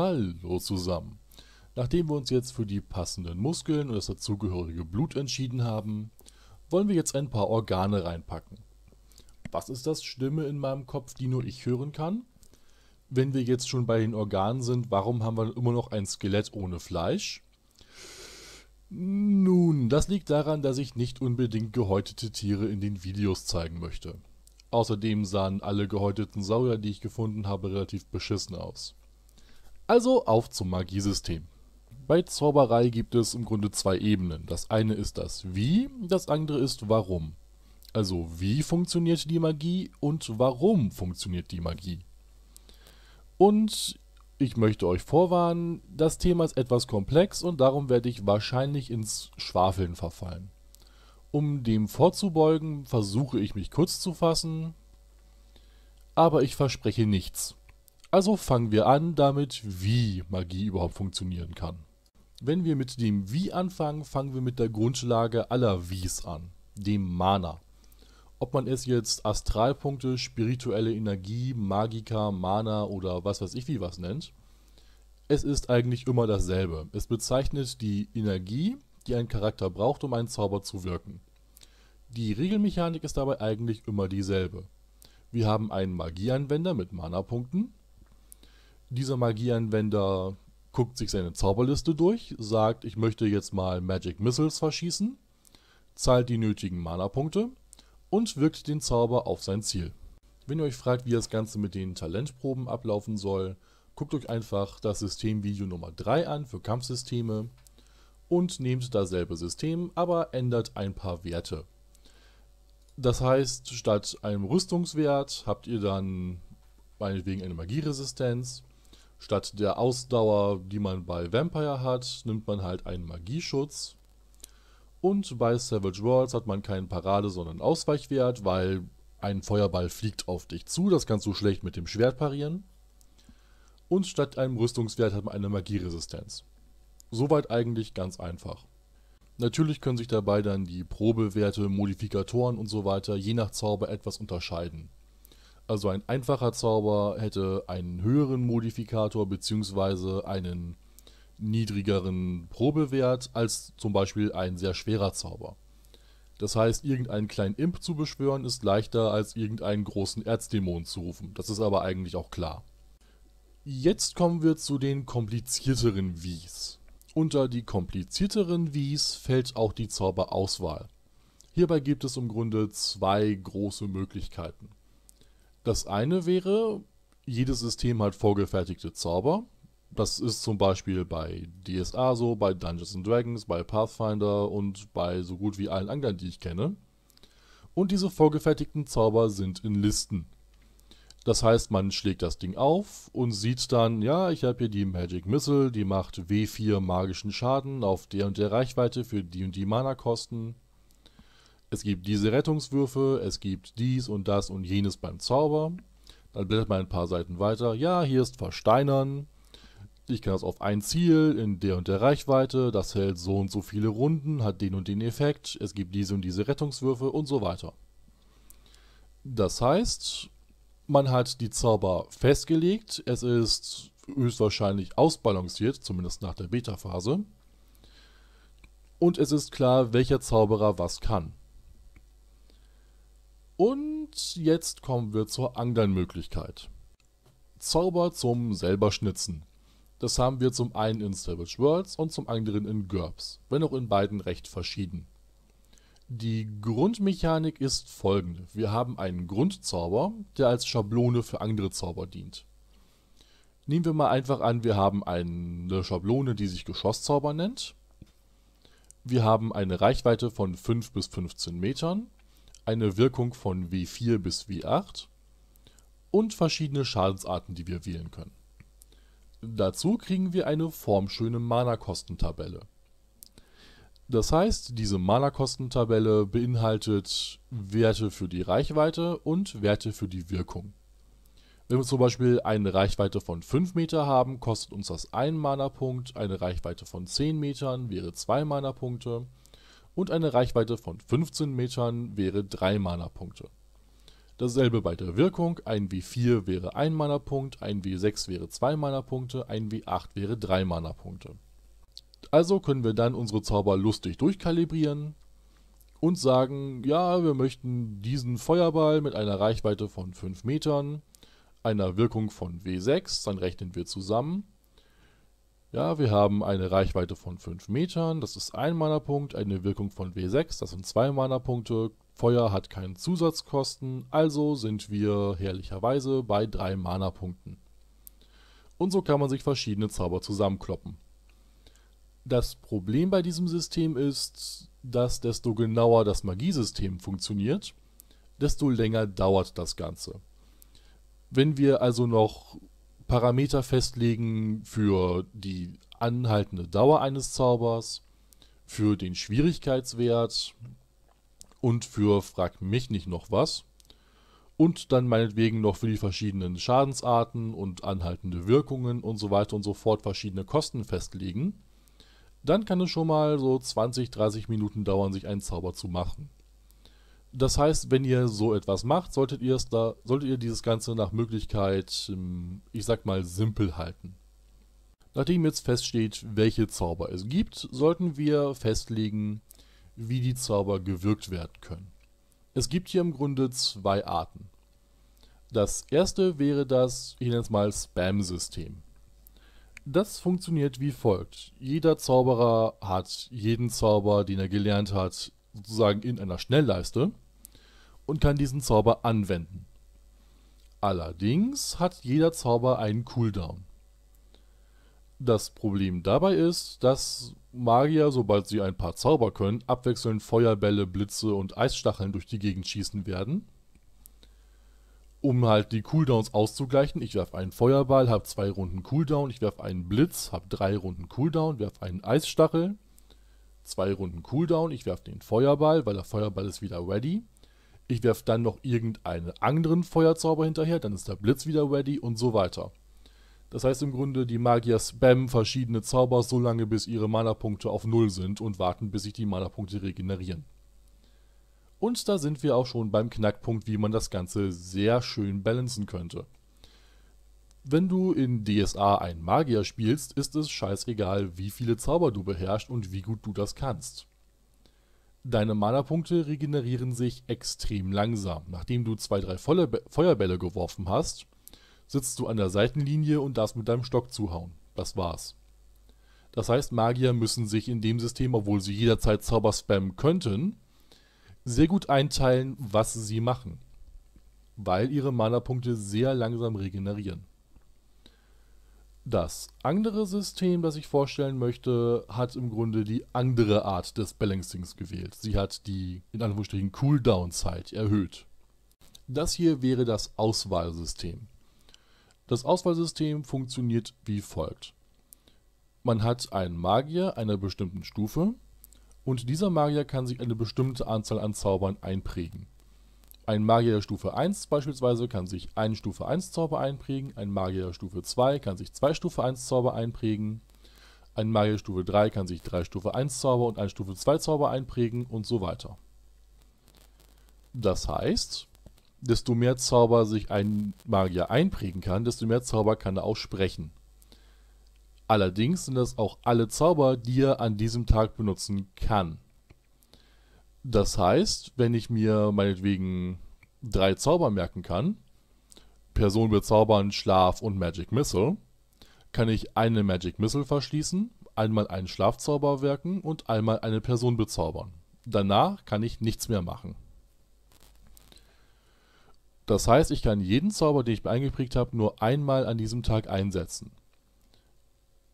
Hallo zusammen. Nachdem wir uns jetzt für die passenden Muskeln und das dazugehörige Blut entschieden haben, wollen wir jetzt ein paar Organe reinpacken. Was ist das Stimme in meinem Kopf, die nur ich hören kann? Wenn wir jetzt schon bei den Organen sind, warum haben wir immer noch ein Skelett ohne Fleisch? Nun, das liegt daran, dass ich nicht unbedingt gehäutete Tiere in den Videos zeigen möchte. Außerdem sahen alle gehäuteten Saurier, die ich gefunden habe, relativ beschissen aus. Also auf zum Magiesystem. Bei Zauberei gibt es im Grunde zwei Ebenen. Das eine ist das Wie, das andere ist Warum. Also wie funktioniert die Magie und warum funktioniert die Magie. Und ich möchte euch vorwarnen, das Thema ist etwas komplex und darum werde ich wahrscheinlich ins Schwafeln verfallen. Um dem vorzubeugen, versuche ich mich kurz zu fassen, aber ich verspreche nichts. Also fangen wir an damit, wie Magie überhaupt funktionieren kann. Wenn wir mit dem Wie anfangen, fangen wir mit der Grundlage aller Wies an, dem Mana. Ob man es jetzt Astralpunkte, spirituelle Energie, Magika, Mana oder was weiß ich wie was nennt, es ist eigentlich immer dasselbe. Es bezeichnet die Energie, die ein Charakter braucht, um einen Zauber zu wirken. Die Regelmechanik ist dabei eigentlich immer dieselbe. Wir haben einen Magieanwender mit Mana-Punkten, dieser Magieanwender guckt sich seine Zauberliste durch, sagt, ich möchte jetzt mal Magic Missiles verschießen, zahlt die nötigen Mana-Punkte und wirkt den Zauber auf sein Ziel. Wenn ihr euch fragt, wie das Ganze mit den Talentproben ablaufen soll, guckt euch einfach das Systemvideo Nummer 3 an für Kampfsysteme und nehmt dasselbe System, aber ändert ein paar Werte. Das heißt, statt einem Rüstungswert habt ihr dann meinetwegen eine Magieresistenz Statt der Ausdauer, die man bei Vampire hat, nimmt man halt einen Magieschutz. Und bei Savage Worlds hat man keinen Parade, sondern Ausweichwert, weil ein Feuerball fliegt auf dich zu, das kannst du schlecht mit dem Schwert parieren. Und statt einem Rüstungswert hat man eine Magieresistenz. Soweit eigentlich ganz einfach. Natürlich können sich dabei dann die Probewerte, Modifikatoren und so weiter je nach Zauber etwas unterscheiden. Also ein einfacher Zauber hätte einen höheren Modifikator bzw. einen niedrigeren Probewert als zum Beispiel ein sehr schwerer Zauber. Das heißt, irgendeinen kleinen Imp zu beschwören ist leichter als irgendeinen großen Erzdämon zu rufen. Das ist aber eigentlich auch klar. Jetzt kommen wir zu den komplizierteren Wies. Unter die komplizierteren Wies fällt auch die Zauberauswahl. Hierbei gibt es im Grunde zwei große Möglichkeiten. Das eine wäre, jedes System hat vorgefertigte Zauber. Das ist zum Beispiel bei DSA so, bei Dungeons and Dragons, bei Pathfinder und bei so gut wie allen anderen, die ich kenne. Und diese vorgefertigten Zauber sind in Listen. Das heißt, man schlägt das Ding auf und sieht dann, ja, ich habe hier die Magic Missile, die macht W4 magischen Schaden auf der und der Reichweite für die und die Mana-Kosten es gibt diese Rettungswürfe, es gibt dies und das und jenes beim Zauber. Dann blättert man ein paar Seiten weiter. Ja, hier ist Versteinern. Ich kann das auf ein Ziel in der und der Reichweite. Das hält so und so viele Runden, hat den und den Effekt. Es gibt diese und diese Rettungswürfe und so weiter. Das heißt, man hat die Zauber festgelegt. Es ist höchstwahrscheinlich ausbalanciert, zumindest nach der Beta-Phase. Und es ist klar, welcher Zauberer was kann. Und jetzt kommen wir zur anderen möglichkeit Zauber zum selber schnitzen. Das haben wir zum einen in Savage Worlds und zum anderen in GURPS, wenn auch in beiden recht verschieden. Die Grundmechanik ist folgende. Wir haben einen Grundzauber, der als Schablone für andere Zauber dient. Nehmen wir mal einfach an, wir haben eine Schablone, die sich Geschosszauber nennt. Wir haben eine Reichweite von 5 bis 15 Metern eine Wirkung von W4 bis W8 und verschiedene Schadensarten, die wir wählen können. Dazu kriegen wir eine formschöne Mana-Kostentabelle. Das heißt, diese Mana-Kostentabelle beinhaltet Werte für die Reichweite und Werte für die Wirkung. Wenn wir zum Beispiel eine Reichweite von 5 Meter haben, kostet uns das 1 Mana-Punkt, eine Reichweite von 10 Metern wäre 2 Mana-Punkte, und eine Reichweite von 15 Metern wäre 3 Mana-Punkte. Dasselbe bei der Wirkung, ein W4 wäre 1 Mana-Punkt, ein W6 wäre 2 Mana-Punkte, ein W8 wäre 3 Mana-Punkte. Also können wir dann unsere Zauber lustig durchkalibrieren und sagen, ja, wir möchten diesen Feuerball mit einer Reichweite von 5 Metern, einer Wirkung von W6, dann rechnen wir zusammen ja, wir haben eine Reichweite von 5 Metern, das ist ein Mana-Punkt, eine Wirkung von W6, das sind zwei Mana-Punkte. Feuer hat keine Zusatzkosten, also sind wir herrlicherweise bei drei Mana-Punkten. Und so kann man sich verschiedene Zauber zusammenkloppen. Das Problem bei diesem System ist, dass desto genauer das Magiesystem funktioniert, desto länger dauert das Ganze. Wenn wir also noch Parameter festlegen für die anhaltende Dauer eines Zaubers, für den Schwierigkeitswert und für Frag mich nicht noch was. Und dann meinetwegen noch für die verschiedenen Schadensarten und anhaltende Wirkungen und so weiter und so fort verschiedene Kosten festlegen. Dann kann es schon mal so 20, 30 Minuten dauern, sich einen Zauber zu machen. Das heißt, wenn ihr so etwas macht, solltet ihr, es da, solltet ihr dieses Ganze nach Möglichkeit, ähm, ich sag mal, simpel halten. Nachdem jetzt feststeht, welche Zauber es gibt, sollten wir festlegen, wie die Zauber gewirkt werden können. Es gibt hier im Grunde zwei Arten. Das erste wäre das, ich nenne es mal, Spam-System. Das funktioniert wie folgt. Jeder Zauberer hat jeden Zauber, den er gelernt hat, sozusagen in einer Schnellleiste und kann diesen Zauber anwenden. Allerdings hat jeder Zauber einen Cooldown. Das Problem dabei ist, dass Magier, sobald sie ein paar Zauber können, abwechselnd Feuerbälle, Blitze und Eisstacheln durch die Gegend schießen werden. Um halt die Cooldowns auszugleichen, ich werfe einen Feuerball, habe zwei Runden Cooldown, ich werfe einen Blitz, habe drei Runden Cooldown, werfe einen Eisstachel zwei Runden Cooldown. Ich werfe den Feuerball, weil der Feuerball ist wieder ready. Ich werfe dann noch irgendeinen anderen Feuerzauber hinterher, dann ist der Blitz wieder ready und so weiter. Das heißt im Grunde, die Magier spammen verschiedene Zauber so lange, bis ihre Mana-Punkte auf Null sind und warten, bis sich die Mana-Punkte regenerieren. Und da sind wir auch schon beim Knackpunkt, wie man das Ganze sehr schön balancen könnte. Wenn du in DSA einen Magier spielst, ist es scheißegal, wie viele Zauber du beherrschst und wie gut du das kannst. Deine Mana-Punkte regenerieren sich extrem langsam. Nachdem du zwei, drei Volle Feuerbälle geworfen hast, sitzt du an der Seitenlinie und darfst mit deinem Stock zuhauen. Das war's. Das heißt, Magier müssen sich in dem System, obwohl sie jederzeit Zauber spammen könnten, sehr gut einteilen, was sie machen. Weil ihre Mana-Punkte sehr langsam regenerieren. Das andere System, das ich vorstellen möchte, hat im Grunde die andere Art des Balancings gewählt. Sie hat die, in Anführungsstrichen, Cooldown-Zeit erhöht. Das hier wäre das Auswahlsystem. Das Auswahlsystem funktioniert wie folgt. Man hat einen Magier einer bestimmten Stufe und dieser Magier kann sich eine bestimmte Anzahl an Zaubern einprägen. Ein Magier Stufe 1 beispielsweise kann sich einen Stufe 1 Zauber einprägen, ein Magier Stufe 2 kann sich zwei Stufe 1 Zauber einprägen, ein Magier Stufe 3 kann sich drei Stufe 1 Zauber und ein Stufe 2 Zauber einprägen und so weiter. Das heißt, desto mehr Zauber sich ein Magier einprägen kann, desto mehr Zauber kann er auch sprechen. Allerdings sind das auch alle Zauber, die er an diesem Tag benutzen kann. Das heißt, wenn ich mir meinetwegen drei Zauber merken kann, Person bezaubern, Schlaf und Magic Missile, kann ich eine Magic Missile verschließen, einmal einen Schlafzauber wirken und einmal eine Person bezaubern. Danach kann ich nichts mehr machen. Das heißt, ich kann jeden Zauber, den ich mir eingeprägt habe, nur einmal an diesem Tag einsetzen.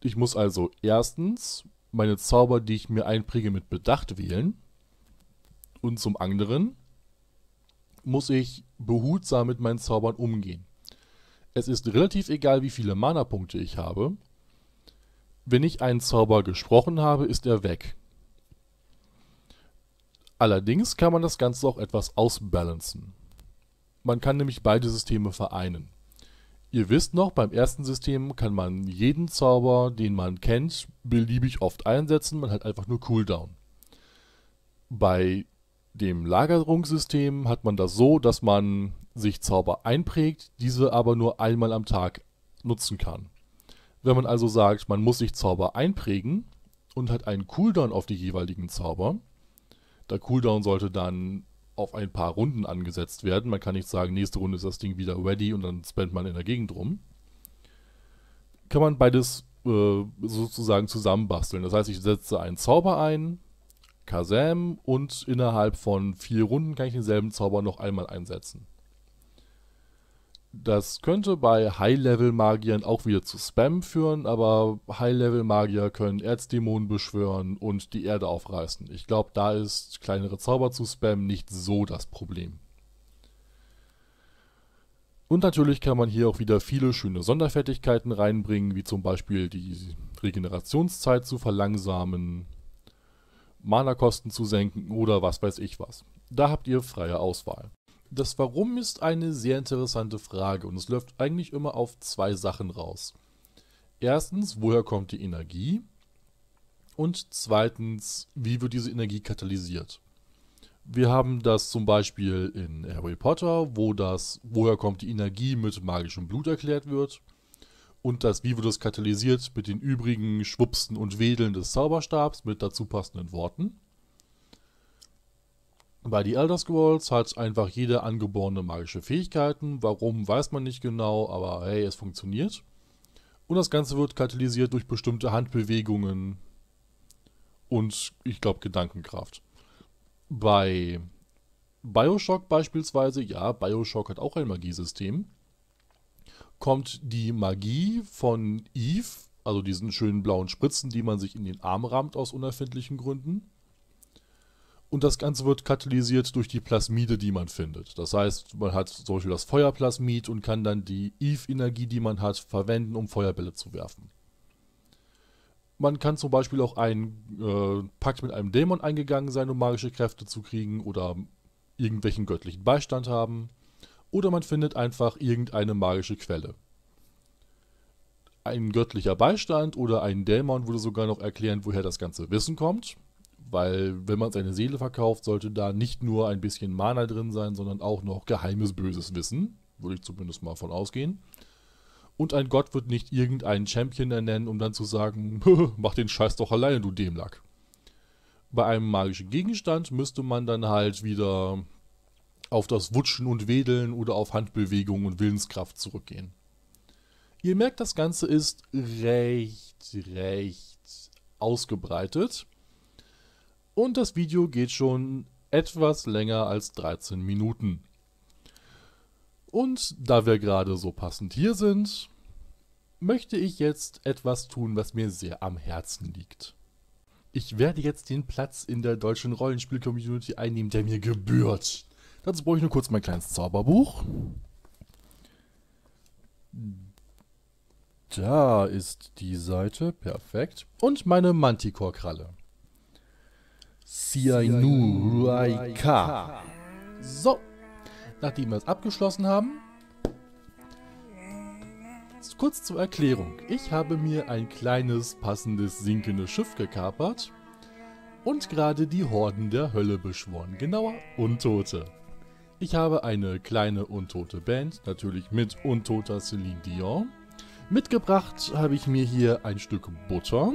Ich muss also erstens meine Zauber, die ich mir einpräge, mit Bedacht wählen. Und zum anderen muss ich behutsam mit meinen Zaubern umgehen. Es ist relativ egal, wie viele Mana-Punkte ich habe. Wenn ich einen Zauber gesprochen habe, ist er weg. Allerdings kann man das Ganze auch etwas ausbalancen. Man kann nämlich beide Systeme vereinen. Ihr wisst noch, beim ersten System kann man jeden Zauber, den man kennt, beliebig oft einsetzen, man hat einfach nur Cooldown. Bei dem Lagerungssystem hat man das so, dass man sich Zauber einprägt, diese aber nur einmal am Tag nutzen kann. Wenn man also sagt, man muss sich Zauber einprägen und hat einen Cooldown auf die jeweiligen Zauber, der Cooldown sollte dann auf ein paar Runden angesetzt werden. Man kann nicht sagen, nächste Runde ist das Ding wieder ready und dann spendet man in der Gegend rum. Kann man beides äh, sozusagen zusammenbasteln. Das heißt, ich setze einen Zauber ein, Kazam und innerhalb von vier Runden kann ich denselben Zauber noch einmal einsetzen. Das könnte bei High-Level-Magiern auch wieder zu Spam führen, aber High-Level-Magier können Erzdämonen beschwören und die Erde aufreißen. Ich glaube, da ist kleinere Zauber zu Spam nicht so das Problem. Und natürlich kann man hier auch wieder viele schöne Sonderfertigkeiten reinbringen, wie zum Beispiel die Regenerationszeit zu verlangsamen, Mana-Kosten zu senken oder was weiß ich was. Da habt ihr freie Auswahl. Das Warum ist eine sehr interessante Frage und es läuft eigentlich immer auf zwei Sachen raus. Erstens, woher kommt die Energie? Und zweitens, wie wird diese Energie katalysiert? Wir haben das zum Beispiel in Harry Potter, wo das Woher kommt die Energie mit magischem Blut erklärt wird und das Vividus katalysiert mit den übrigen Schwupsen und Wedeln des Zauberstabs mit dazu passenden Worten. Bei die Elder Scrolls hat einfach jede angeborene magische Fähigkeiten. Warum, weiß man nicht genau, aber hey, es funktioniert. Und das Ganze wird katalysiert durch bestimmte Handbewegungen und, ich glaube, Gedankenkraft. Bei Bioshock beispielsweise, ja, Bioshock hat auch ein Magiesystem kommt die Magie von Eve, also diesen schönen blauen Spritzen, die man sich in den Arm rammt aus unerfindlichen Gründen. Und das Ganze wird katalysiert durch die Plasmide, die man findet. Das heißt, man hat zum Beispiel das Feuerplasmid und kann dann die Eve-Energie, die man hat, verwenden, um Feuerbälle zu werfen. Man kann zum Beispiel auch einen äh, Pakt mit einem Dämon eingegangen sein, um magische Kräfte zu kriegen oder irgendwelchen göttlichen Beistand haben oder man findet einfach irgendeine magische Quelle. Ein göttlicher Beistand oder ein Dämon würde sogar noch erklären, woher das ganze Wissen kommt, weil wenn man seine Seele verkauft, sollte da nicht nur ein bisschen Mana drin sein, sondern auch noch geheimes böses Wissen, würde ich zumindest mal von ausgehen. Und ein Gott wird nicht irgendeinen Champion ernennen, um dann zu sagen, mach den Scheiß doch alleine, du Dämlack. Bei einem magischen Gegenstand müsste man dann halt wieder auf das Wutschen und Wedeln oder auf Handbewegungen und Willenskraft zurückgehen. Ihr merkt, das Ganze ist recht, recht ausgebreitet. Und das Video geht schon etwas länger als 13 Minuten. Und da wir gerade so passend hier sind, möchte ich jetzt etwas tun, was mir sehr am Herzen liegt. Ich werde jetzt den Platz in der deutschen Rollenspiel-Community einnehmen, der mir gebührt. Dazu brauche ich nur kurz mein kleines Zauberbuch. Da ist die Seite, perfekt. Und meine Manticore-Kralle. Siainuraika. So, nachdem wir es abgeschlossen haben, kurz zur Erklärung. Ich habe mir ein kleines, passendes, sinkendes Schiff gekapert und gerade die Horden der Hölle beschworen, genauer Untote. Ich habe eine kleine untote Band, natürlich mit untoter Celine Dion. Mitgebracht habe ich mir hier ein Stück Butter.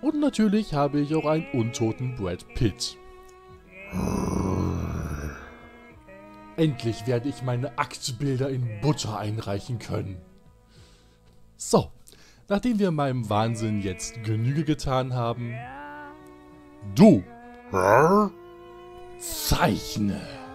Und natürlich habe ich auch einen untoten Brad Pitt. Endlich werde ich meine Aktbilder in Butter einreichen können. So, nachdem wir meinem Wahnsinn jetzt Genüge getan haben... Du! Zeichne!